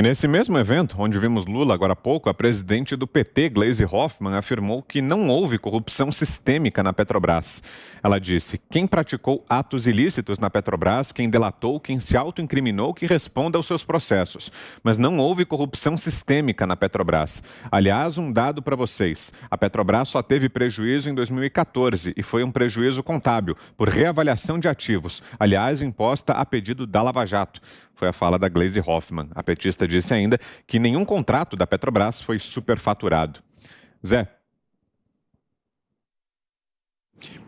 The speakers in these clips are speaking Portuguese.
E nesse mesmo evento, onde vimos Lula agora há pouco, a presidente do PT, Gleisi Hoffmann, afirmou que não houve corrupção sistêmica na Petrobras. Ela disse: quem praticou atos ilícitos na Petrobras, quem delatou, quem se autoincriminou, que responda aos seus processos. Mas não houve corrupção sistêmica na Petrobras. Aliás, um dado para vocês: a Petrobras só teve prejuízo em 2014 e foi um prejuízo contábil por reavaliação de ativos, aliás, imposta a pedido da Lava Jato. Foi a fala da Glaze Hoffmann, a petista disse ainda que nenhum contrato da Petrobras foi superfaturado. Zé.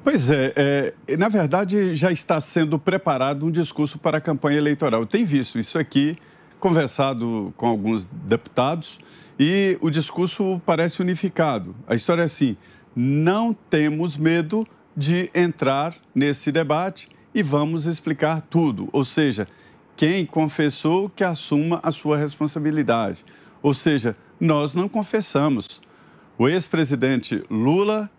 Pois é, é, na verdade já está sendo preparado um discurso para a campanha eleitoral. Tem visto isso aqui, conversado com alguns deputados e o discurso parece unificado. A história é assim: não temos medo de entrar nesse debate e vamos explicar tudo. Ou seja, quem confessou que assuma a sua responsabilidade. Ou seja, nós não confessamos. O ex-presidente Lula,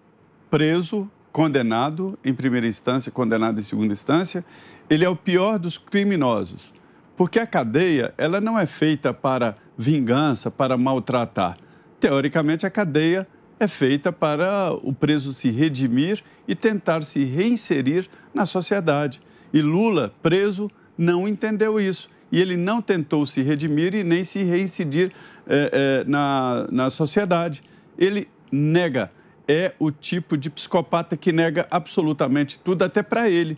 preso, condenado em primeira instância, condenado em segunda instância, ele é o pior dos criminosos. Porque a cadeia, ela não é feita para vingança, para maltratar. Teoricamente, a cadeia é feita para o preso se redimir e tentar se reinserir na sociedade. E Lula, preso, não entendeu isso. E ele não tentou se redimir e nem se reincidir é, é, na, na sociedade. Ele nega. É o tipo de psicopata que nega absolutamente tudo, até para ele.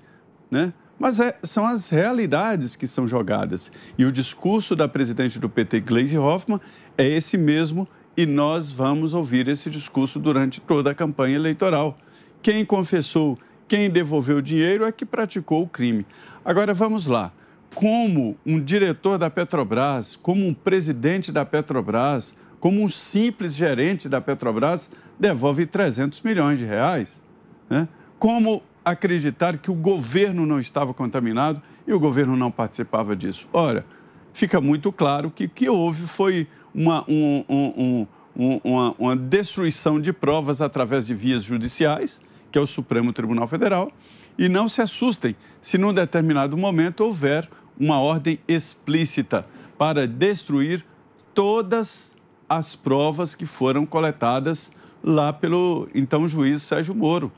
Né? Mas é, são as realidades que são jogadas. E o discurso da presidente do PT, Gleisi Hoffmann, é esse mesmo, e nós vamos ouvir esse discurso durante toda a campanha eleitoral. Quem confessou quem devolveu o dinheiro é que praticou o crime. Agora vamos lá. Como um diretor da Petrobras, como um presidente da Petrobras, como um simples gerente da Petrobras devolve 300 milhões de reais? Né? Como acreditar que o governo não estava contaminado e o governo não participava disso? Ora, fica muito claro que o que houve foi uma, um, um, um, uma, uma destruição de provas através de vias judiciais que é o Supremo Tribunal Federal, e não se assustem se num determinado momento houver uma ordem explícita para destruir todas as provas que foram coletadas lá pelo então juiz Sérgio Moro.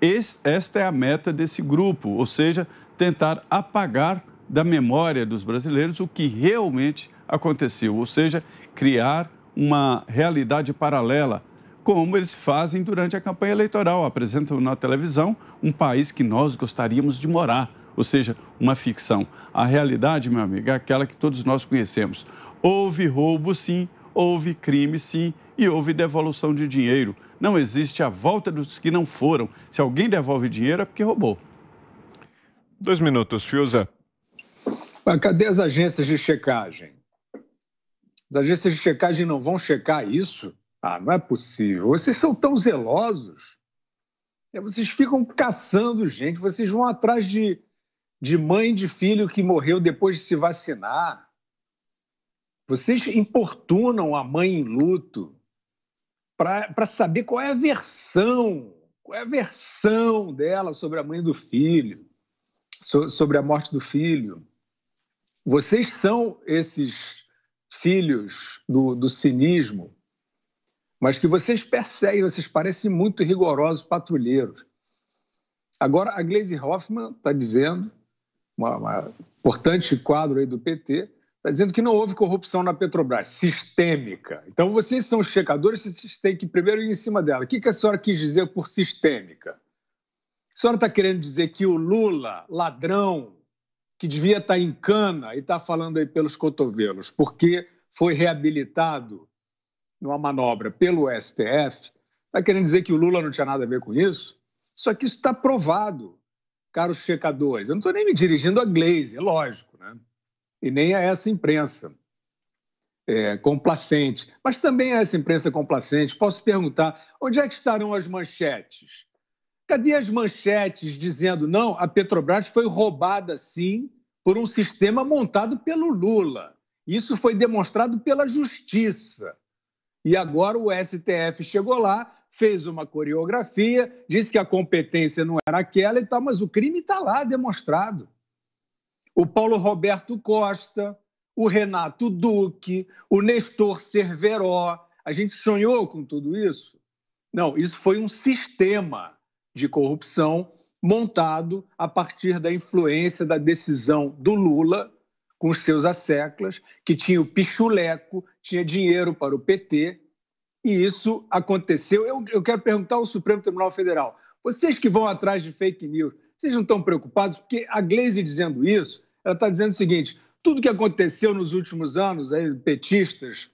Esse, esta é a meta desse grupo, ou seja, tentar apagar da memória dos brasileiros o que realmente aconteceu, ou seja, criar uma realidade paralela, como eles fazem durante a campanha eleitoral. Apresentam na televisão um país que nós gostaríamos de morar, ou seja, uma ficção. A realidade, meu amigo, é aquela que todos nós conhecemos. Houve roubo, sim, houve crime, sim, e houve devolução de dinheiro. Não existe a volta dos que não foram. Se alguém devolve dinheiro, é porque roubou. Dois minutos, Fiuza. Cadê as agências de checagem? As agências de checagem não vão checar isso? Ah, não é possível. Vocês são tão zelosos. É, vocês ficam caçando gente, vocês vão atrás de, de mãe de filho que morreu depois de se vacinar. Vocês importunam a mãe em luto para saber qual é a versão, qual é a versão dela sobre a mãe do filho, so, sobre a morte do filho. Vocês são esses filhos do, do cinismo mas que vocês perseguem, vocês parecem muito rigorosos patrulheiros. Agora, a Glaze Hoffman está dizendo, um importante quadro aí do PT, está dizendo que não houve corrupção na Petrobras, sistêmica. Então, vocês são os checadores, vocês têm que primeiro ir em cima dela. O que, que a senhora quis dizer por sistêmica? A senhora está querendo dizer que o Lula, ladrão, que devia estar tá em cana e está falando aí pelos cotovelos, porque foi reabilitado numa manobra pelo STF, está querendo dizer que o Lula não tinha nada a ver com isso? Só que isso está provado, caros checadores. Eu não estou nem me dirigindo a Glaze, é lógico, né? e nem a essa imprensa é, complacente. Mas também a essa imprensa complacente, posso perguntar: onde é que estarão as manchetes? Cadê as manchetes dizendo não, a Petrobras foi roubada sim por um sistema montado pelo Lula? Isso foi demonstrado pela justiça. E agora o STF chegou lá, fez uma coreografia, disse que a competência não era aquela e tal, mas o crime está lá demonstrado. O Paulo Roberto Costa, o Renato Duque, o Nestor Cerveró. A gente sonhou com tudo isso? Não, isso foi um sistema de corrupção montado a partir da influência da decisão do Lula com os seus asseclas, que tinha o pichuleco, tinha dinheiro para o PT, e isso aconteceu. Eu, eu quero perguntar ao Supremo Tribunal Federal: vocês que vão atrás de fake news, vocês não estão preocupados? Porque a Glaze dizendo isso, ela está dizendo o seguinte: tudo que aconteceu nos últimos anos, aí, petistas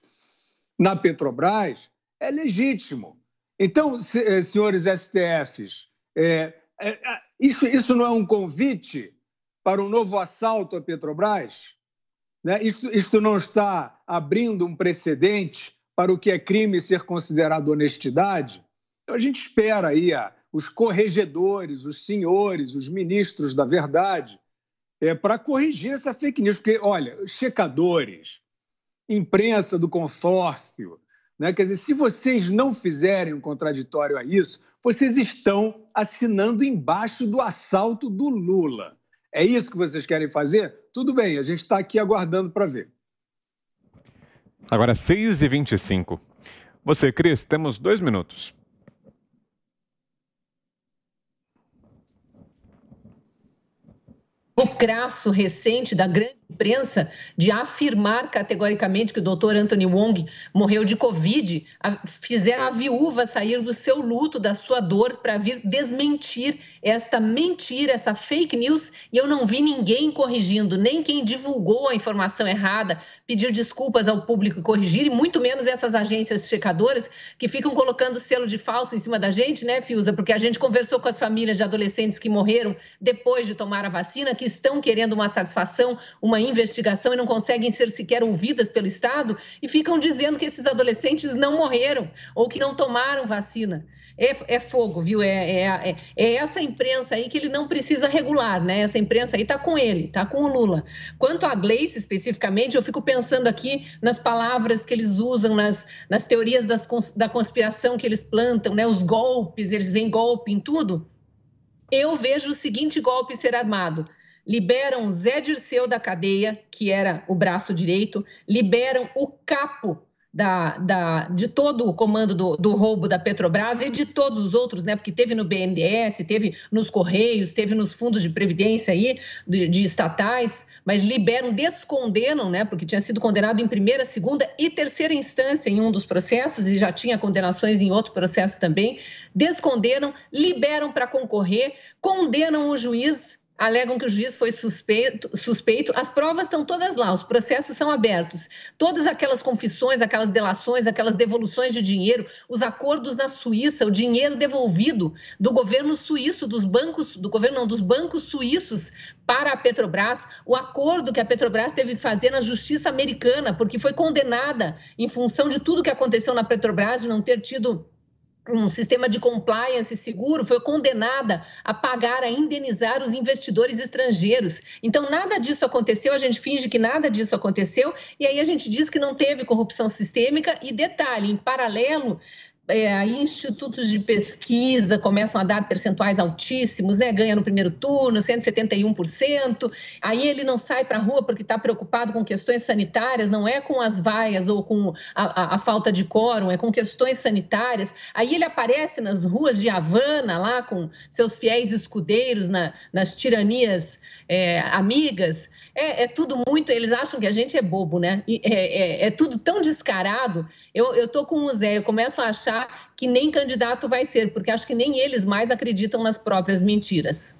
na Petrobras, é legítimo. Então, eh, senhores STFs, é, eh, é, eh, isso, isso não é um convite para um novo assalto à Petrobras? Né? Isto, isto não está abrindo um precedente para o que é crime ser considerado honestidade? Então, a gente espera aí a, ah, os corregedores, os senhores, os ministros da verdade, é, para corrigir essa fake news. Porque, olha, checadores, imprensa do consórcio, né? quer dizer, se vocês não fizerem um contraditório a isso, vocês estão assinando embaixo do assalto do Lula. É isso que vocês querem fazer? Tudo bem, a gente está aqui aguardando para ver. Agora, 6h25. Você, Cris, temos dois minutos. O crasso recente da grande imprensa de afirmar categoricamente que o doutor Anthony Wong morreu de Covid, fizeram a viúva sair do seu luto, da sua dor, para vir desmentir esta mentira, essa fake news, e eu não vi ninguém corrigindo, nem quem divulgou a informação errada, pedir desculpas ao público e corrigir, e muito menos essas agências checadoras que ficam colocando selo de falso em cima da gente, né, Fiuza? Porque a gente conversou com as famílias de adolescentes que morreram depois de tomar a vacina, que estão querendo uma satisfação, uma uma investigação e não conseguem ser sequer ouvidas pelo Estado e ficam dizendo que esses adolescentes não morreram ou que não tomaram vacina. É, é fogo, viu? É, é, é, é essa imprensa aí que ele não precisa regular, né? Essa imprensa aí está com ele, está com o Lula. Quanto a Gleice, especificamente, eu fico pensando aqui nas palavras que eles usam, nas, nas teorias das, da conspiração que eles plantam, né? Os golpes, eles veem golpe em tudo. Eu vejo o seguinte golpe ser armado: liberam Zé Dirceu da cadeia, que era o braço direito, liberam o capo da, da, de todo o comando do, do, roubo da Petrobras e de todos os outros, né? Porque teve no BNDES, teve nos Correios, teve nos fundos de previdência aí, de, de, estatais, mas liberam, descondenam, né? Porque tinha sido condenado em primeira, segunda e terceira instância em um dos processos e já tinha condenações em outro processo também. Descondenam, liberam para concorrer, condenam o juiz alegam que o juiz foi suspeito, suspeito. As provas estão todas lá, os processos são abertos. Todas aquelas confissões, aquelas delações, aquelas devoluções de dinheiro, os acordos na Suíça, o dinheiro devolvido do governo suíço, dos bancos, do governo não, dos bancos suíços para a Petrobras, o acordo que a Petrobras teve que fazer na justiça americana, porque foi condenada em função de tudo que aconteceu na Petrobras de não ter tido um sistema de compliance seguro, foi condenada a pagar, a indenizar os investidores estrangeiros. Então, nada disso aconteceu, a gente finge que nada disso aconteceu, e aí a gente diz que não teve corrupção sistêmica. E detalhe, em paralelo, é, institutos de pesquisa começam a dar percentuais altíssimos, né? ganha no primeiro turno 171%, aí ele não sai para a rua porque está preocupado com questões sanitárias, não é com as vaias ou com a, a, a falta de quórum, é com questões sanitárias. Aí ele aparece nas ruas de Havana, lá com seus fiéis escudeiros na, nas tiranias é, amigas. É, é, tudo muito. Eles acham que a gente é bobo, né? E, é, é, é tudo tão descarado. Eu estou com o Zé, eu começo a achar que nem candidato vai ser, porque acho que nem eles mais acreditam nas próprias mentiras.